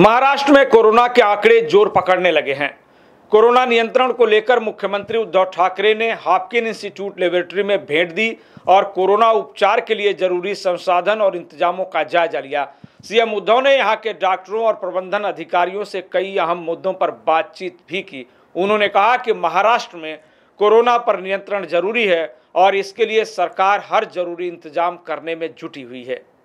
महाराष्ट्र में कोरोना के आंकड़े जोर पकड़ने लगे हैं कोरोना नियंत्रण को लेकर मुख्यमंत्री उद्धव ठाकरे ने हापकिन इंस्टीट्यूट लेबोरेटरी में भेंट दी और कोरोना उपचार के लिए जरूरी संसाधन और इंतजामों का जायजा लिया सीएम उद्धव ने यहां के डॉक्टरों और प्रबंधन अधिकारियों से कई अहम मुद्दों पर बातचीत भी की उन्होंने कहा कि महाराष्ट्र में कोरोना पर नियंत्रण जरूरी है और इसके लिए सरकार हर जरूरी इंतजाम करने में जुटी हुई है